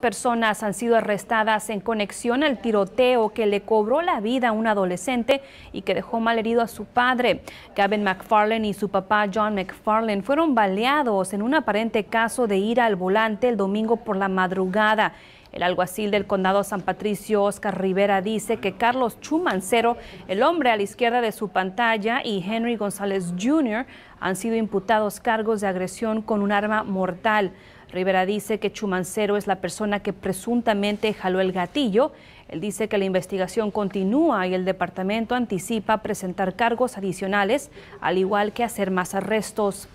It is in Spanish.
personas han sido arrestadas en conexión al tiroteo que le cobró la vida a un adolescente y que dejó malherido a su padre. Gavin McFarlane y su papá John McFarlane fueron baleados en un aparente caso de ira al volante el domingo por la madrugada. El alguacil del condado San Patricio, Oscar Rivera, dice que Carlos Chumancero, el hombre a la izquierda de su pantalla, y Henry González Jr. han sido imputados cargos de agresión con un arma mortal. Rivera dice que Chumancero es la persona que presuntamente jaló el gatillo. Él dice que la investigación continúa y el departamento anticipa presentar cargos adicionales, al igual que hacer más arrestos.